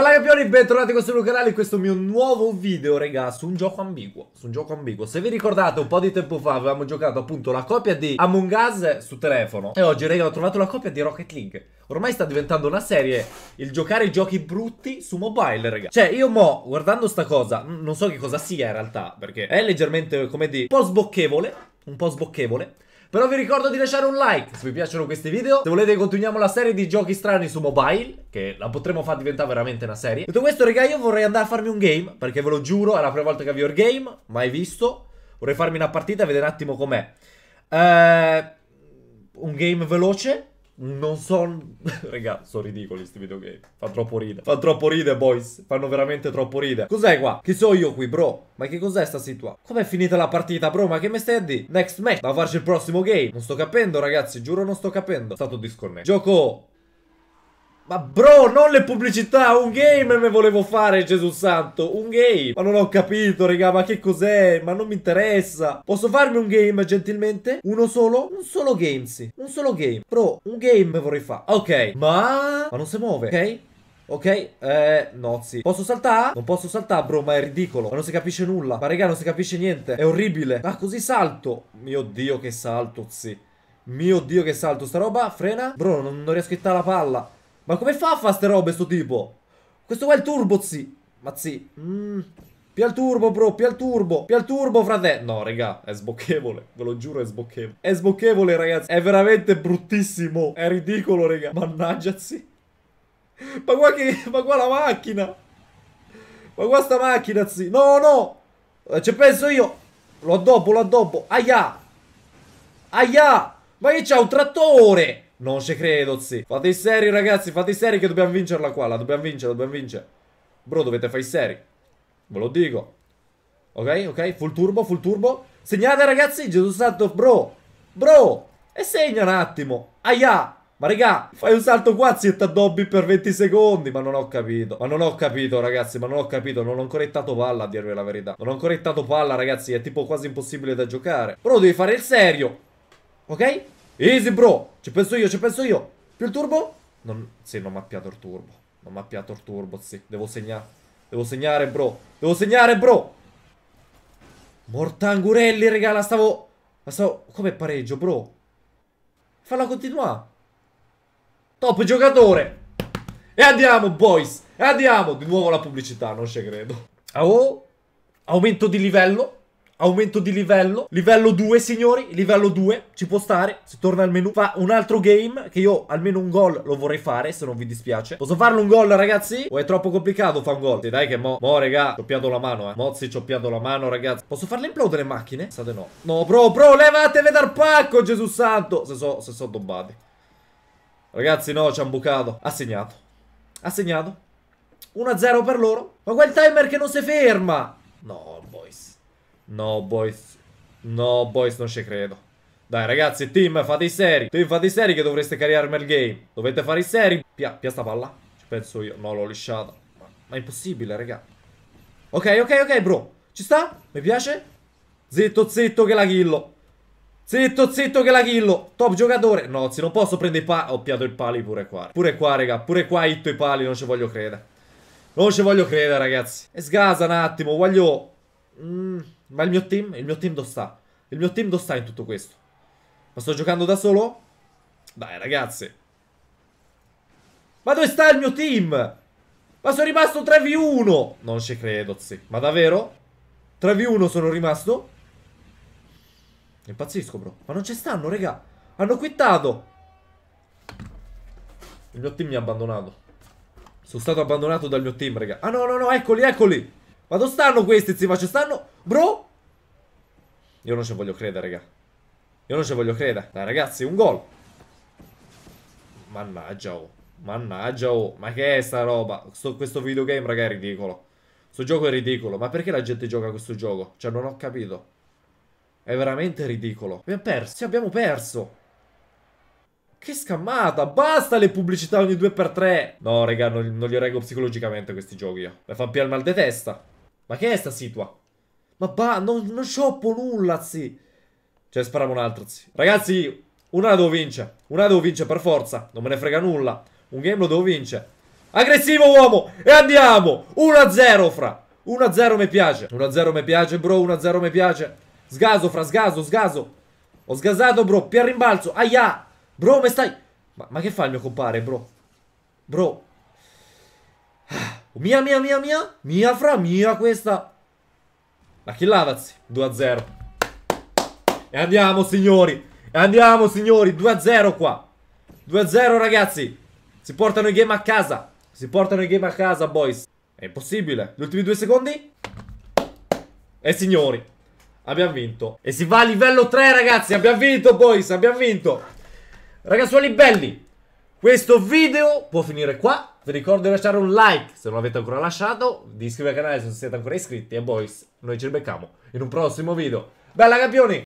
Bella campioni, bentornati con questo canale in questo mio nuovo video, raga, su un gioco ambiguo, su un gioco ambiguo. Se vi ricordate, un po' di tempo fa avevamo giocato appunto la copia di Among Us su telefono e oggi, raga, ho trovato la copia di Rocket League. Ormai sta diventando una serie il giocare i giochi brutti su mobile, raga. Cioè, io mo, guardando sta cosa, non so che cosa sia in realtà, perché è leggermente, come di, un po' sbocchevole, un po' sbocchevole. Però vi ricordo di lasciare un like se vi piacciono questi video. Se volete continuiamo la serie di giochi strani su mobile, che la potremo far diventare veramente una serie. Detto questo, raga, io vorrei andare a farmi un game, perché ve lo giuro, è la prima volta che avvio il game, mai visto. Vorrei farmi una partita e vedere un attimo com'è. Eh, un game veloce, non son... Raga, sono ridicoli questi videogame. Fa troppo ridere. Fa troppo ridere, boys. Fanno veramente troppo ridere. Cos'è qua? Chi so io qui, bro? Ma che cos'è sta situazione? Com'è finita la partita, bro? Ma che me stai a dire? Next match. Da farci il prossimo game. Non sto capendo, ragazzi. Giuro non sto capendo. Stato disconnect. Gioco ma bro, non le pubblicità, un game me volevo fare, Gesù santo, un game. Ma non ho capito, raga, ma che cos'è? Ma non mi interessa. Posso farmi un game, gentilmente? Uno solo? Un solo game, sì. Un solo game. Bro, un game vorrei fare. Ok, ma... Ma non si muove, ok? Ok, eh, nozzi Posso saltare? Non posso saltare, bro, ma è ridicolo Ma non si capisce nulla Ma raga, non si capisce niente È orribile Ah, così salto Mio Dio, che salto, zi Mio Dio, che salto Sta roba, frena Bro, non, non riesco a hittare la palla ma come fa a fare queste robe sto tipo? Questo qua è il turbo, zi. Ma zi. Mm. Più al turbo, bro, più al turbo, più al turbo, frate. No, raga, è sbocchevole, ve lo giuro, è sbocchevole. È sbocchevole, ragazzi, è veramente bruttissimo. È ridicolo, raga. Mannaggiazzi. Ma qua che... Ma qua la macchina. Ma qua sta macchina, zi. No, no. Eh, ci penso io. Lo addobbo, lo addobbo. Aia. Aia. Ma che c'ha un trattore. Non ci credo, zi. Fate i seri, ragazzi. Fate i seri che dobbiamo vincerla qua. La dobbiamo vincere, dobbiamo vincere. Bro, dovete fare i seri. Ve lo dico. Ok, ok. Full turbo, full turbo. Segnate, ragazzi. Gesù santo, bro. Bro. E segna un attimo. Aia. Ma regà, fai un salto qua, zitta Dobby per 20 secondi. Ma non ho capito. Ma non ho capito, ragazzi. Ma non ho capito. Non ho ancora ittato palla, a dirvi la verità. Non ho ancora ittato palla, ragazzi. È tipo quasi impossibile da giocare. Però devi fare il serio. Ok? Easy bro, ci penso io, ci penso io. Più il turbo? Non... Sì, non mappiato il turbo. Non mappiato il turbo, sì. Devo segnare. Devo segnare, bro. Devo segnare, bro. Mortangurelli, raga, la stavo... La stavo... Com'è pareggio, bro? Falla continuare. Top giocatore. E andiamo, boys. E andiamo. Di nuovo la pubblicità, non ci credo. Oh, aumento di livello aumento di livello. Livello 2, signori, livello 2, ci può stare, si torna al menu. Fa un altro game che io almeno un gol lo vorrei fare, se non vi dispiace. Posso farlo un gol, ragazzi? O oh, è troppo complicato fa un gol? Sì, dai che mo, mo, raga, ci la mano, eh. Mozzi, ci ho la mano, ragazzi. Posso farle implodere le macchine? State no. No, bro, bro, levatevi dal pacco, Gesù santo. Se so, se so dobbati. Ragazzi, no, ci hanno bucato. Ha segnato. Ha segnato. 1-0 per loro. Ma quel timer che non si ferma. No, No, boys. No, boys, non ci credo. Dai, ragazzi, team, fate i seri. Team, fate i seri che dovreste caricarmi il game. Dovete fare i seri. Pia, pia sta palla. Ci penso io. No, l'ho lisciata. Ma, ma, è impossibile, raga. Ok, ok, ok, bro. Ci sta? Mi piace? Zitto, zitto, che la killo. Zitto, zitto, che la killo. Top giocatore. No, se non posso prendere i pali. Ho piato i pali pure qua. Pure qua, raga. Pure qua hitto i pali. Non ci voglio credere. Non ci voglio credere, ragazzi. E sgasa un attimo, voglio... Mmm... Ma il mio team, il mio team dove sta? Il mio team dove sta in tutto questo? Ma sto giocando da solo? Dai, ragazzi. Ma dove sta il mio team? Ma sono rimasto 3v1! Non ci credo, sì. Ma davvero? 3v1 sono rimasto? Impazzisco, bro. Ma non ci stanno, raga. Hanno quittato. Il mio team mi ha abbandonato. Sono stato abbandonato dal mio team, raga. Ah, no, no, no, eccoli, eccoli. Ma dove stanno questi, zi? Ma ci stanno? Bro? Io non ce voglio credere, raga. Io non ce voglio credere. Dai, ragazzi, un gol. Mannaggia, oh. Mannaggia, oh. Ma che è sta roba? Sto, questo videogame, raga, è ridicolo. Sto gioco è ridicolo. Ma perché la gente gioca a questo gioco? Cioè, non ho capito. È veramente ridicolo. Abbiamo perso. Sì, abbiamo perso. Che scammata, basta le pubblicità ogni 2x3 No raga, non, non li reggo psicologicamente questi giochi io Mi fa più al mal di testa Ma che è sta situa? Ma ba, non, non shoppo nulla, zi. Cioè, spariamo un altro, zi. Ragazzi, una la devo vincere. Una la devo vincere per forza. Non me ne frega nulla. Un game lo devo vincere. Aggressivo, uomo. E andiamo. 1-0, fra. 1-0 mi piace. 1-0 mi piace, bro. 1-0 mi piace. Sgaso, fra. Sgaso, sgaso. Ho sgasato, bro. Pian rimbalzo. Aia. Bro, me stai... Ma, ma che fa il mio compare, bro? Bro. Ah, mia, mia, mia, mia. Mia, fra. Mia questa. La Killavaz 2-0. E andiamo signori. E andiamo signori. 2-0 qua. 2-0 ragazzi. Si portano i game a casa. Si portano i game a casa boys. È impossibile. Gli ultimi due secondi. E signori. Abbiamo vinto. E si va a livello 3 ragazzi. Abbiamo vinto boys. Abbiamo vinto. Ragazzuoli belli. Questo video può finire qua. Vi ricordo di lasciare un like se non l'avete ancora lasciato, di iscrivervi al canale se non siete ancora iscritti e boys, noi ci becchiamo in un prossimo video. Bella campioni!